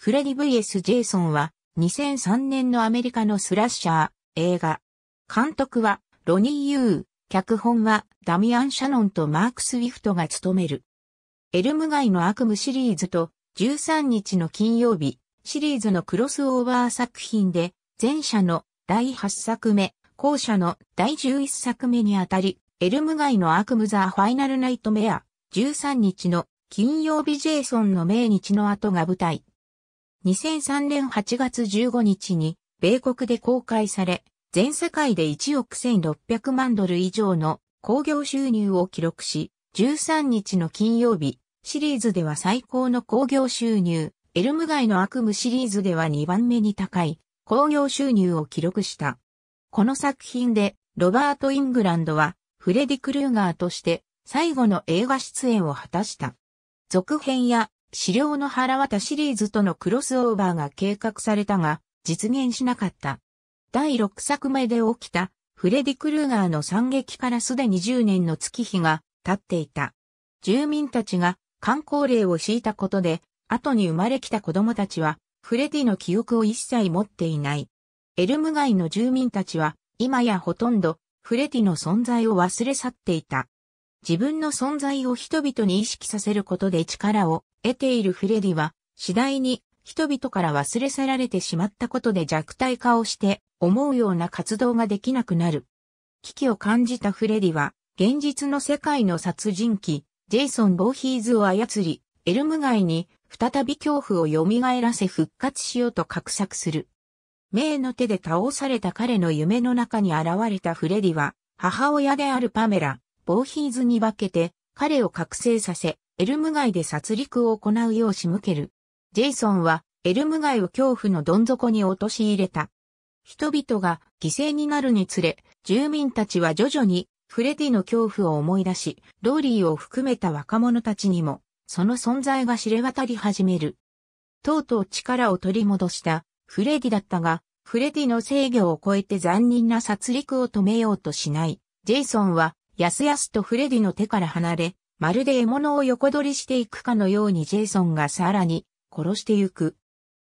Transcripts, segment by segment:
フレディ VS ジェイソンは2003年のアメリカのスラッシャー映画。監督はロニー・ユー、脚本はダミアン・シャノンとマーク・スウィフトが務める。エルム街の悪夢シリーズと13日の金曜日シリーズのクロスオーバー作品で前者の第8作目、後者の第11作目にあたり、エルム街の悪夢ザ・ファイナルナイトメア13日の金曜日ジェイソンの命日の後が舞台。2003年8月15日に米国で公開され、全世界で1億1600万ドル以上の興行収入を記録し、13日の金曜日、シリーズでは最高の興行収入、エルム街の悪夢シリーズでは2番目に高い興行収入を記録した。この作品でロバート・イングランドはフレディ・クルーガーとして最後の映画出演を果たした。続編や資料の腹渡シリーズとのクロスオーバーが計画されたが、実現しなかった。第6作目で起きた、フレディ・クルーガーの惨劇からすでに10年の月日が経っていた。住民たちが観光令を敷いたことで、後に生まれきた子供たちは、フレディの記憶を一切持っていない。エルム街の住民たちは、今やほとんど、フレディの存在を忘れ去っていた。自分の存在を人々に意識させることで力を得ているフレディは、次第に人々から忘れ去られてしまったことで弱体化をして思うような活動ができなくなる。危機を感じたフレディは、現実の世界の殺人鬼、ジェイソン・ボーヒーズを操り、エルム街に再び恐怖を蘇らせ復活しようと画策する。名の手で倒された彼の夢の中に現れたフレディは、母親であるパメラ、ボーヒーズに化けて、彼を覚醒させ、エルム街で殺戮を行うよう仕向ける。ジェイソンは、エルム街を恐怖のどん底に陥れた。人々が犠牲になるにつれ、住民たちは徐々にフレディの恐怖を思い出し、ローリーを含めた若者たちにも、その存在が知れ渡り始める。とうとう力を取り戻したフレディだったが、フレディの制御を超えて残忍な殺戮を止めようとしない。ジェイソンはやすやすとフレディの手から離れ、まるで獲物を横取りしていくかのようにジェイソンがさらに殺してゆく。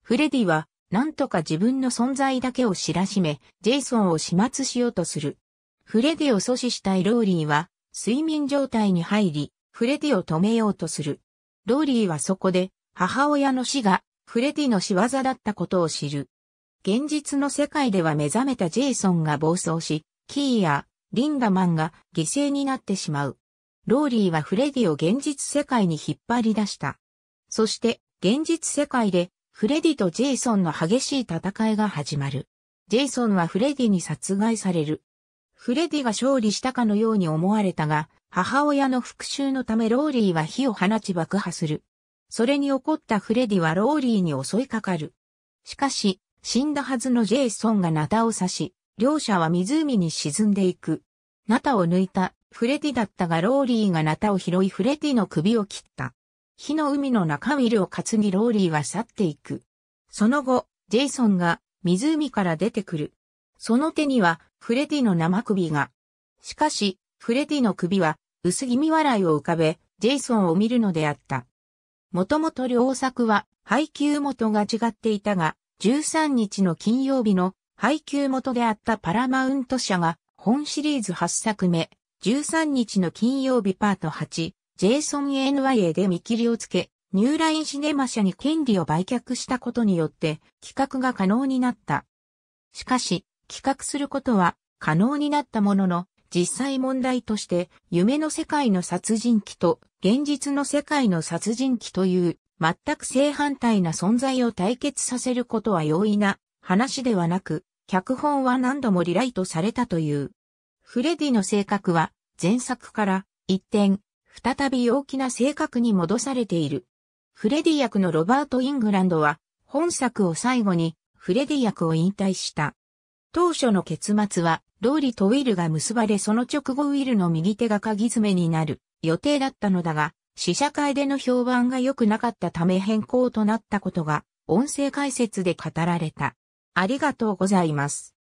フレディは、なんとか自分の存在だけを知らしめ、ジェイソンを始末しようとする。フレディを阻止したいローリーは、睡眠状態に入り、フレディを止めようとする。ローリーはそこで、母親の死が、フレディの仕業だったことを知る。現実の世界では目覚めたジェイソンが暴走し、キーやリンダマンが犠牲になってしまう。ローリーはフレディを現実世界に引っ張り出した。そして、現実世界で、フレディとジェイソンの激しい戦いが始まる。ジェイソンはフレディに殺害される。フレディが勝利したかのように思われたが、母親の復讐のためローリーは火を放ち爆破する。それに怒ったフレディはローリーに襲いかかる。しかし、死んだはずのジェイソンがナタを刺し、両者は湖に沈んでいく。ナタを抜いたフレティだったがローリーがナタを拾いフレティの首を切った。火の海の中ウィルを担ぎローリーは去っていく。その後、ジェイソンが湖から出てくる。その手にはフレティの生首が。しかし、フレティの首は薄気味笑いを浮かべ、ジェイソンを見るのであった。もともと両作は配給元が違っていたが、13日の金曜日の配給元であったパラマウント社が、本シリーズ8作目、13日の金曜日パート8、ジェイソン NYA で見切りをつけ、ニューラインシネマ社に権利を売却したことによって企画が可能になった。しかし、企画することは可能になったものの、実際問題として夢の世界の殺人鬼と現実の世界の殺人鬼という全く正反対な存在を対決させることは容易な話ではなく、脚本は何度もリライトされたという。フレディの性格は前作から一転、再び陽気な性格に戻されている。フレディ役のロバート・イングランドは本作を最後にフレディ役を引退した。当初の結末はローリとウィルが結ばれその直後ウィルの右手が鍵爪になる予定だったのだが、試写会での評判が良くなかったため変更となったことが音声解説で語られた。ありがとうございます。